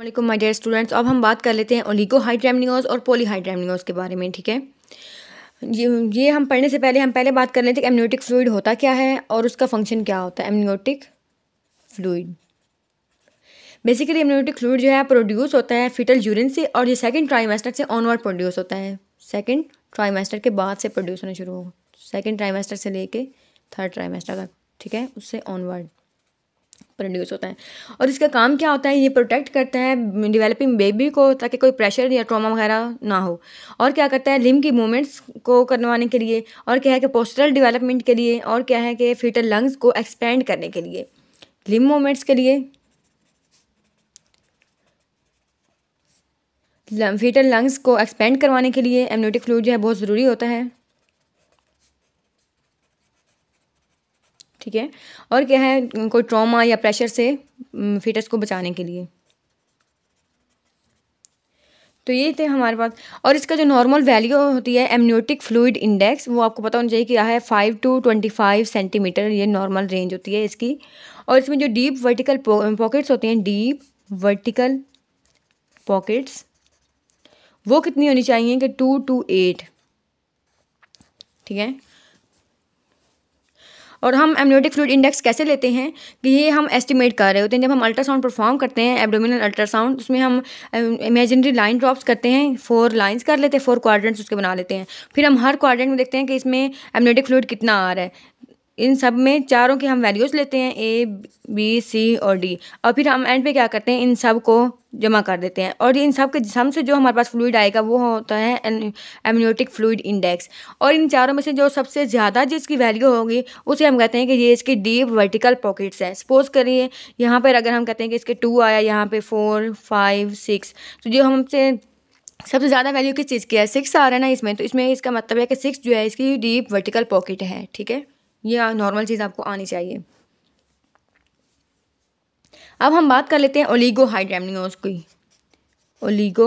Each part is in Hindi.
वालेकुम माय डियर स्टूडेंट्स अब हम बात कर लेते हैं ओलिगो हाइड्रामिनोज और हाइड्रामिनोज के बारे में ठीक है ये ये हम पढ़ने से पहले हम पहले बात कर लेते हैं एमनियोटिक फ्लूड होता क्या है और उसका फंक्शन क्या होता है amniotic fluid basically amniotic fluid जो है प्रोड्यूस होता है फिटल यूरिन से और ये सेकेंड ट्राइमेस्टर से ऑनवर्ड प्रोड्यूस होता है सेकेंड ट्राइमेस्टर के बाद से प्रोड्यूस होना शुरू होगा सेकेंड ट्राइमेस्टर से लेके थर्ड ट्राइमेस्टर तक ठीक है उससे ऑनवर्ड प्रोड्यूस होता है और इसका काम क्या होता है ये प्रोटेक्ट करता है डिवेलपिंग बेबी को ताकि कोई प्रेशर या ट्रॉमा वगैरह ना हो और क्या करता है लिम की मूवमेंट्स को करवाने के लिए और क्या है कि पोस्टरल डिवेलपमेंट के लिए और क्या है कि फीटर लंग्स को एक्सपेंड करने के लिए लिम मूवमेंट्स के लिए फीटर लंग्स को एक्सपेंड करवाने के लिए एमनोटिक फ्लू जो है बहुत ज़रूरी होता है ठीक है और क्या है कोई ट्रॉमा या प्रेशर से फीटस को बचाने के लिए तो ये थे हमारे पास और इसका जो नॉर्मल वैल्यू होती है एमनियोटिक फ्लूड इंडेक्स वो आपको पता होना चाहिए क्या है five to twenty five centimetre ये नॉर्मल रेंज होती है इसकी और इसमें जो डीप वर्टिकल पॉकेट्स होते हैं डीप वर्टिकल पॉकेट्स वो कितनी होनी चाहिए कि टू टू एट ठीक है और हम एमनियोटिक फ्लूड इंडेक्स कैसे लेते हैं कि ये हम एस्टिमेट कर रहे होते हैं जब हम अल्ट्रासाउंड परफॉर्म करते हैं एबडोमिनल अल्ट्रासाउंड उसमें हम इमेजिनरी लाइन ड्रॉप्स करते हैं फोर लाइन्स कर लेते हैं फोर क्वाड्रेंट्स उसके बना लेते हैं फिर हम हर क्वाड्रेंट में देखते हैं कि इसमें एमनियोटिक फ्लूड कितना आ रहा है इन सब में चारों के हम वैल्यूज़ लेते हैं ए बी सी और डी और फिर हम एंड पे क्या करते हैं इन सब को जमा कर देते हैं और इन सब के जिसम से जो हमारे पास फ्लूड आएगा वो होता है एमनियोटिक फ्लूड इंडेक्स और इन चारों में से जो सबसे ज़्यादा जिसकी वैल्यू होगी उसे हम कहते हैं कि ये इसकी डीप वर्टिकल पॉकेट्स हैं सपोज करिए यहाँ पर अगर हम कहते हैं कि इसके टू आया यहाँ पे फोर फाइव सिक्स तो जो हमसे सबसे ज़्यादा वैल्यू किस चीज़ की है सिक्स आ रहा है ना इसमें तो इसमें इसका मतलब है कि सिक्स जो है इसकी डीप वर्टिकल पॉकेट है ठीक है यह नॉर्मल चीज़ आपको आनी चाहिए अब हम बात कर लेते हैं ओलीगो हाइड्रेमनियोस की ओलीगो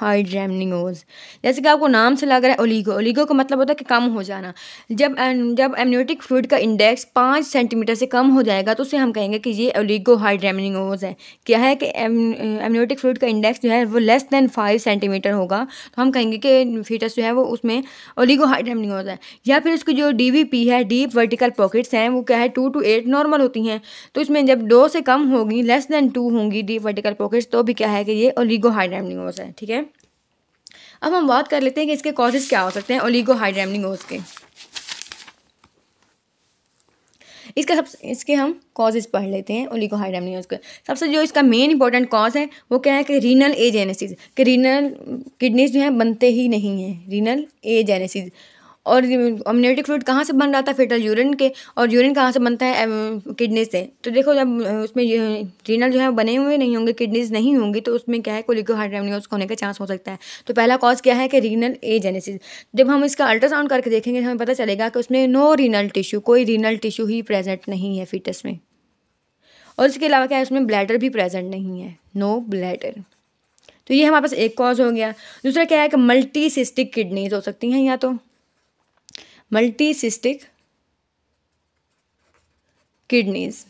हाइड्रेमनिंगोज जैसे कि आपको नाम से लग रहा है ओलीगो ओलीगो का मतलब होता है कि कम हो जाना जब जब एमनियोटिक फ्लूड का इंडेक्स पाँच सेंटीमीटर से कम हो जाएगा तो उसे हम कहेंगे कि ये ओलीगो हाइड्रेमनिंगोज है क्या है कि एमनियोटिक फ्लूड का इंडेक्स जो है वो लेस दैन फाइव सेंटीमीटर होगा तो हम कहेंगे कि फीटस जो है वो उसमें ओलीगो हाइड्रेमनिंगोज है या फिर उसकी जो डी है डीप वर्टिकल पॉकेट्स हैं वो क्या है टू टू एट नॉर्मल होती हैं तो इसमें जब दो से कम होगी लेस दैन टू होंगी डीप वर्टिकल पॉकेट्स तो भी क्या है कि ये ओलीगो हाइड्रेमनिंगोज है ठीक है अब हम बात कर लेते हैं कि इसके कॉजेज़ क्या हो सकते हैं ओलीगो हाइड्रेमनिंगोज के इसका सब इसके हम कॉजेज पढ़ लेते हैं ओलिगो हाइड्रेमनियोज के सबसे जो इसका मेन इंपॉर्टेंट कॉज है वो क्या है कि रीनल एजेनेसिस कि रीनल किडनीज जो है बनते ही नहीं हैं रीनल एजेनेसिस और अम्नेटिक फ्लूड कहाँ से बन रहा था फेटल यूरिन के और यूरिन कहाँ से बनता है किडनी से तो देखो जब उसमें रीनल जो है बने हुए नहीं होंगे किडनीज नहीं होंगी तो उसमें क्या है कोलिको हाइड्रेमनियोस होने का चांस हो सकता है तो पहला कॉज क्या है कि रीनल एजेनेसिस जब हम इसका अल्ट्रासाउंड करके देखेंगे तो हमें पता चलेगा कि उसमें नो रीनल टिश्यू कोई रीनल टिश्यू ही प्रेजेंट नहीं है फिटस में और इसके अलावा क्या है उसमें ब्लैडर भी प्रेजेंट नहीं है नो ब्लैडर तो ये हमारे पास एक कॉज हो गया दूसरा क्या है कि मल्टी सिस्टिक किडनीज हो सकती हैं या तो मल्टीसिस्टिक किडनीज़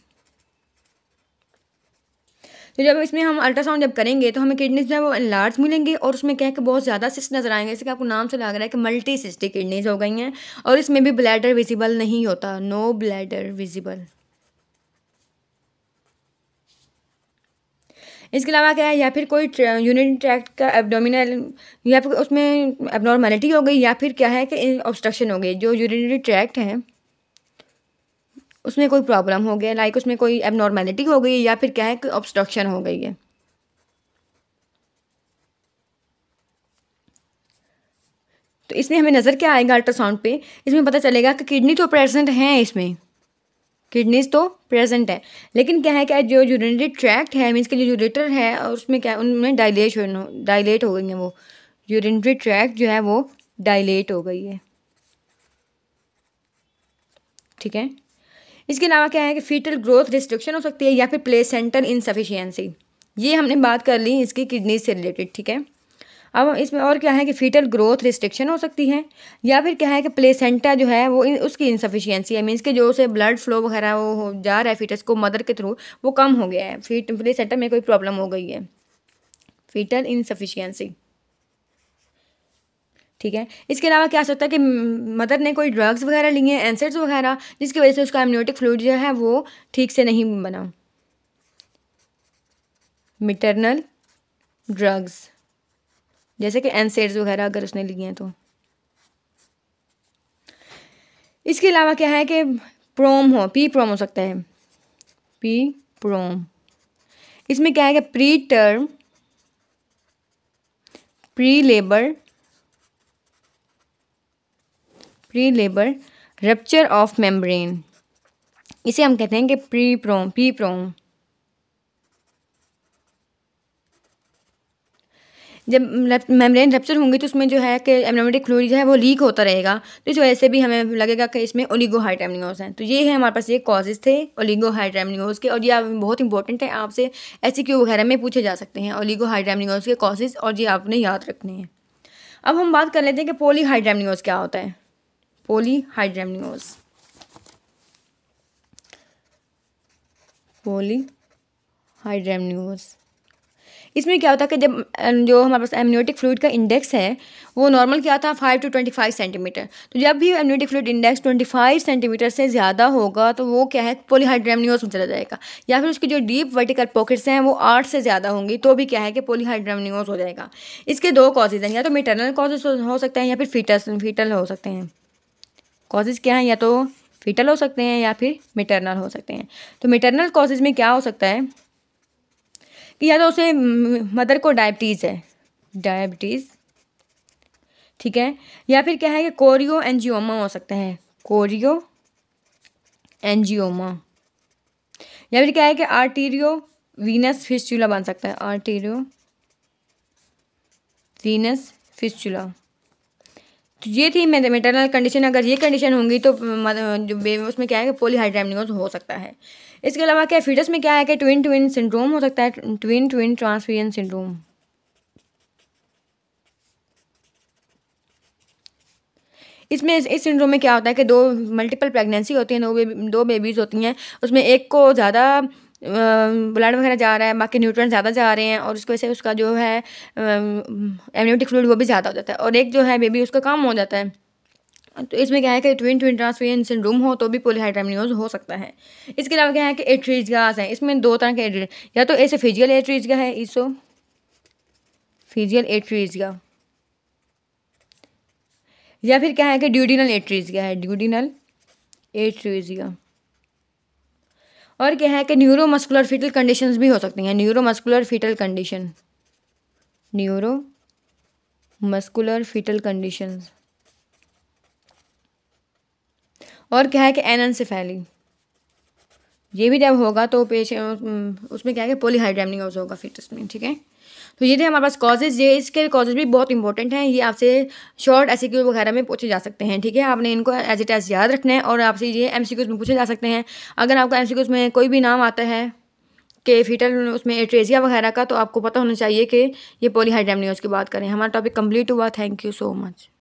तो जब इसमें हम अल्ट्रासाउंड जब करेंगे तो हमें किडनीज जो है वो लार्ज मिलेंगे और उसमें कह के बहुत ज़्यादा सिस्ट नज़र आएंगे जैसे कि आपको नाम से लग रहा है कि मल्टी सिस्टिक किडनीज हो गई हैं और इसमें भी ब्लैडर विजिबल नहीं होता नो ब्लैडर विजिबल इसके अलावा क्या है या फिर कोई यूनिट ट्रैक्ट का एबडोमिनल या फिर उसमें एबनॉर्मेलिटी हो गई या फिर क्या है कि ऑब्स्ट्रक्शन हो गई जो यूरिनरी ट्रैक्ट है उसमें कोई प्रॉब्लम हो गया लाइक उसमें कोई एबनॉर्मेलिटी हो गई या फिर क्या है कि ऑब्स्ट्रक्शन हो गई है तो इसमें हमें नज़र क्या आएगा अल्ट्रासाउंड पे इसमें पता चलेगा कि किडनी तो प्रेजेंट है इसमें किडनीज तो प्रेजेंट है लेकिन क्या है क्या जो यूरिनरी ट्रैक्ट है मीन्स के जो यूरेटर है और उसमें क्या उनमें डायलेट हो डायलेट हो गई हैं वो यूरिनरी ट्रैक्ट जो है वो डायलेट हो गई है ठीक है इसके अलावा क्या है कि फीटल ग्रोथ रिस्ट्रिक्शन हो सकती है या फिर प्लेसेंटल इनसफिशियंसी ये हमने बात कर ली इसकी किडनी से रिलेटेड ठीक है अब इसमें और क्या है कि फीटल ग्रोथ रिस्ट्रिक्शन हो सकती है या फिर क्या है कि प्लेसेंटा जो है वो इन, उसकी इन्सफिशियंसी है मीन्स के जो उसे ब्लड फ्लो वगैरह वो जा रहा है फीटस को मदर के थ्रू वो कम हो गया है फीट प्लेसेंटा में कोई प्रॉब्लम हो गई है फीटल इनसफिशियंसी ठीक है इसके अलावा क्या हो सकता है कि मदर ने कोई ड्रग्स वगैरह लिए हैं एंसर्स वगैरह जिसकी वजह से उसका एम्योटिक फ्लूड जो है वो ठीक से नहीं बना मिटरनल ड्रग्स जैसे कि एनसेट्स वगैरह अगर उसने लिए हैं तो इसके अलावा क्या है कि प्रोम हो पी प्रोम हो सकता है पी प्रोम इसमें क्या है कि preterm prelabour prelabour rupture of membrane इसे हम कहते हैं कि प्री प्रोम पी प्रोम जब मेम्ब्रेन रप्चर होंगे तो उसमें जो है कि एमनोमेटिक फ्लूड जो है वो लीक होता रहेगा तो इस वजह से भी हमें लगेगा कि इसमें ओलिगोहाइड्रेमनिगोस हैं तो ये है हमारे पास ये कॉजेज थे ओलिगो ओलिगोहाइड्रेमनिगोस के और ये बहुत इंपॉर्टेंट है आपसे ऐसे क्यू e वगैरह में पूछे जा सकते हैं ओलिगोहाइड्रेमनिगोस के कॉजेज और ये आपने याद रखने हैं अब हम बात कर लेते हैं कि पोली पोलीहाइड्रेमनिगोस क्या होता है पोली पोलीहाइड्रेमनिगोस पोली हाइड्रेमनियोस इसमें क्या होता है कि जब जो हमारे पास एम्यूटिक फ्लूड का इंडेक्स है वो नॉर्मल क्या था five to twenty five centimetre तो जब भी amniotic fluid index twenty five centimetre से ज़्यादा होगा तो वो क्या है पोलीहाइड्रामनियोस में चला जाएगा या फिर उसकी जो डीप वर्टिकल पॉकेट्स हैं वो आठ से ज़्यादा होंगी तो भी क्या है कि पोलीहाइड्रामनियोस हो जाएगा इसके दो कॉजेज़ हैं या तो मेटरनल कॉजेज हो सकते हैं या फिर फीटस फीटल हो सकते हैं कॉजेज़ क्या हैं या तो फीटल हो सकते हैं या फिर मेटरनल हो सकते हैं तो मेटरनल कॉजेज में क्या हो सकता है कि या तो उसे मदर को डायबिटीज़ है डायबिटीज़ ठीक है या फिर क्या है कि कोरियो एनजियोमा हो सकता है कोरियो एनजियोमा या फिर क्या है कि आर्टीरियो वीनस फिस्चुला बन सकता है आर्टीरियो वीनस फिस्चुला तो ये थी मेटरनल कंडीशन अगर ये कंडीशन होंगी तो जो उसमें क्या है कि पोलीहाइड्रामिकोज हो सकता है इसके अलावा क्या फीटस में क्या है कि ट्विन ट्विन सिंड्रोम हो सकता है ट्विन ट्विन ट्रांसफ्यूजन सिंड्रोम इसमें इस, इस सिंड्रोम में क्या होता है कि दो मल्टीपल प्रेगनेंसी होती है दो बेबी दो बेबीज़ होती हैं उसमें एक को ज़्यादा ब्लड वगैरह जा रहा है बाकी न्यूट्रन ज़्यादा जा रहे हैं और उसकी वजह से उसका जो है एमनियोटिक फ्लूड वो भी ज़्यादा हो जाता है और एक जो है बेबी उसका कम हो जाता है तो इसमें क्या है कि ट्विन ट्विन ट्रांसफ्यूजन सिंड्रोम हो तो भी पोलिहाइड्रामिनोज हो सकता है इसके अलावा क्या है कि एट्रीजगास है इसमें दो तरह के या तो ऐसे फिजियल एट्रीजगा है इसो फिजियल एट्रीजगा या फिर क्या है कि ड्यूडिनल एट्रीजगा है ड्यूडिनल एट्रीजगा और क्या है कि न्यूरो मस्कुलर फिटल कंडीशन भी हो सकती हैं neuromuscular fetal condition neuromuscular fetal condition और क्या है कि एनसेफेली ये भी जब होगा तो पेश उसमें क्या है पोलीहाइड्रामिंग हाउस होगा फिर में ठीक है तो ये थे हमारे पास कॉजेज ये इसके कॉजेज भी बहुत इंपॉर्टेंट हैं ये आपसे शॉर्ट एस e वगैरह में पूछे जा सकते हैं ठीक है आपने इनको एज इट एज याद रखना है और आपसे ये एम में पूछे जा सकते हैं अगर आपका एम में कोई भी नाम आता है के फीटल उसमें एट्रेजिया वगैरह का तो आपको पता होना चाहिए कि ये पोलीहाइड्रामियोज की बात करें हमारा टॉपिक कंप्लीट हुआ थैंक यू सो मच